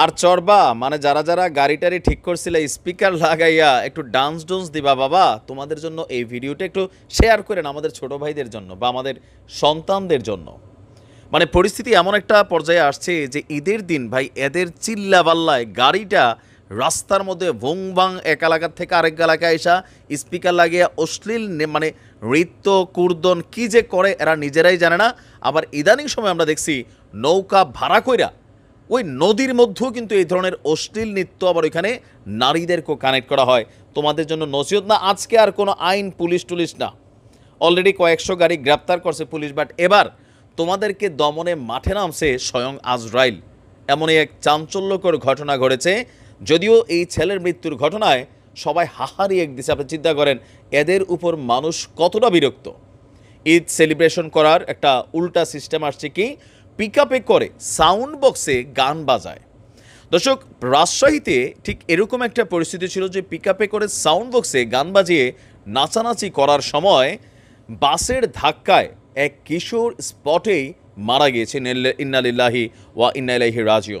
আর চরবা মানে যারা যারা গাড়ি ঠিক করছিলে স্পিকার লাগাইয়া একটু ডান্স ডুন্স দিবা বাবা তোমাদের জন্য এই ভিডিওটা একটু শেয়ার করেন আমাদের ছোট ভাইদের জন্য বা আমাদের সন্তানদের জন্য মানে পরিস্থিতি এমন একটা পর্যায়ে আসছে যে ঈদের দিন ভাই এদের চিল্লা বাল্লায় গাড়িটা রাস্তার মধ্যে ভাং এক এলাকার থেকে আরেক এলাকায় এসা স্পিকার লাগিয়ে অশ্লীল মানে নৃত্য কুর্দন কি যে করে এরা নিজেরাই জানে না আবার ইদানিং সময় আমরা দেখছি নৌকা ভাড়া কইরা ওই নদীর মধ্যেও কিন্তু এই ধরনের অশ্লীল নৃত্য আবার ওইখানে নারীদেরকেও কানেক্ট করা হয় তোমাদের জন্য নসিহত না আজকে আর কোনো আইন পুলিশ টুলিশ না অলরেডি কয়েকশো গাড়ি গ্রেপ্তার করছে পুলিশ বাট এবার তোমাদেরকে দমনে মাঠে নামছে স্বয়ং আজরাইল এমনই এক চাঞ্চল্যকর ঘটনা ঘটেছে যদিও এই ছেলের মৃত্যুর ঘটনায় সবাই হাহারি এক দিছে আপনি চিন্তা করেন এদের উপর মানুষ কতটা বিরক্ত ঈদ সেলিব্রেশন করার একটা উল্টা সিস্টেম আসছে কি পিক করে সাউন্ড বক্সে গান বাজায় দর্শক রাজশাহীতে ঠিক এরকম একটা পরিস্থিতি ছিল যে পিক করে সাউন্ড বক্সে গান বাজিয়ে নাচানাচি করার সময় বাসের ধাক্কায় এক কিশোর স্পটেই মারা গিয়েছে ইন্নালিল্লাহি ওয়া ইন্নাইলাহি রাজিও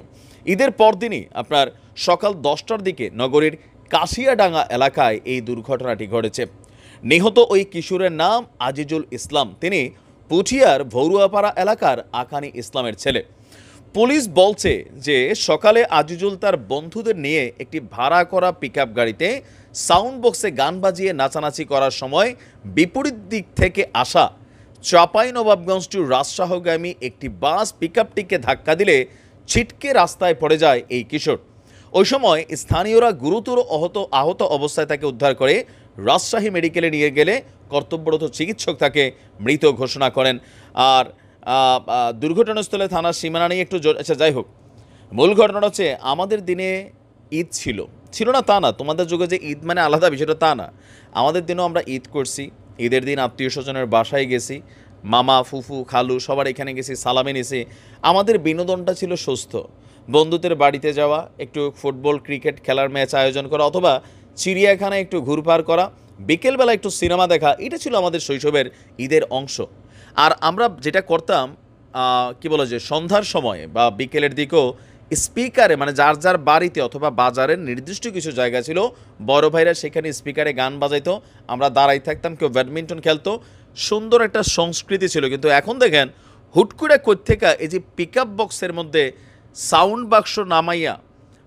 ঈদের পরদিনই আপনার সকাল দশটার দিকে নগরীর কাশিয়াডাঙ্গা এলাকায় এই দুর্ঘটনাটি ঘটেছে নিহত ওই কিশোরের নাম আজিজুল ইসলাম তিনি পুঠিয়ার ভৌরুয়াপাড়া এলাকার আকানি ইসলামের ছেলে পুলিশ বলছে যে সকালে আজিজুল তার বন্ধুদের নিয়ে একটি ভাড়া করা পিক গাড়িতে সাউন্ড বক্সে গান বাজিয়ে নাচানাচি করার সময় বিপরীত দিক থেকে আসা চাপাই নবাবগঞ্জ টু রাজশাহগামী একটি বাস পিক আপটিকে ধাক্কা দিলে ছিটকে রাস্তায় পড়ে যায় এই কিশোর ওই সময় স্থানীয়রা গুরুতর অহত আহত অবস্থায় তাকে উদ্ধার করে রাজশাহী মেডিকেলে নিয়ে গেলে কর্তব্যরত চিকিৎসক তাকে মৃত ঘোষণা করেন আর দুর্ঘটনাস্থলে থানার সীমানা নিয়ে একটু আচ্ছা যাই হোক মূল ঘটনা হচ্ছে আমাদের দিনে ঈদ ছিল ছিল না তা না তোমাদের যুগে যে ঈদ মানে আলাদা বিষয়টা তা না আমাদের দিনও আমরা ঈদ করছি ঈদের দিন আত্মীয় স্বজনের বাসায় গেছি মামা ফুফু খালু সবার এখানে গেছি সালামে নিছি আমাদের বিনোদনটা ছিল সুস্থ বন্ধুদের বাড়িতে যাওয়া একটু ফুটবল ক্রিকেট খেলার ম্যাচ আয়োজন করা অথবা চিড়িয়াখানা একটু ঘুরপার করা বিকেলবেলা একটু সিনেমা দেখা এটা ছিল আমাদের শৈশবের ঈদের অংশ আর আমরা যেটা করতাম কি বলা যায় সন্ধ্যার সময়ে বা বিকেলের দিকেও স্পিকারে মানে যার যার বাড়িতে অথবা বাজারের নির্দিষ্ট কিছু জায়গা ছিল বড় ভাইরা সেখানে স্পিকারে গান বাজাইতো আমরা দাঁড়াই থাকতাম কেউ ব্যাডমিন্টন খেলতো সুন্দর একটা সংস্কৃতি ছিল কিন্তু এখন দেখেন করে কোথেকা এই যে পিক বক্সের মধ্যে সাউন্ড বাক্স নামাইয়া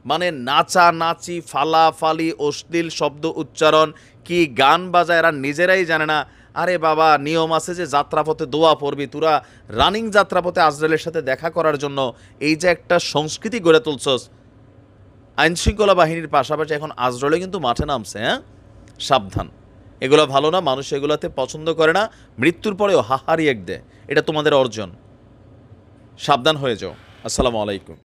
মানে নাচা নাচি ফালা ফালি অশ্লীল শব্দ উচ্চারণ কি গান বাজায় এরা নিজেরাই জানে না আরে বাবা নিয়ম আছে যে যাত্রাপথে দোয়া পড়বি তোরা রানিং যাত্রাপথে আজরালের সাথে দেখা করার জন্য এই যে একটা সংস্কৃতি গড়ে তুলছস আইনশৃঙ্খলা বাহিনীর পাশাপাশি এখন আজরালে কিন্তু মাঠে নামছে হ্যাঁ সাবধান এগুলো ভালো না মানুষ এগুলোতে পছন্দ করে না মৃত্যুর পরেও হাহারি এক দেয় এটা তোমাদের অর্জন সাবধান হয়ে যাও আসসালামু আলাইকুম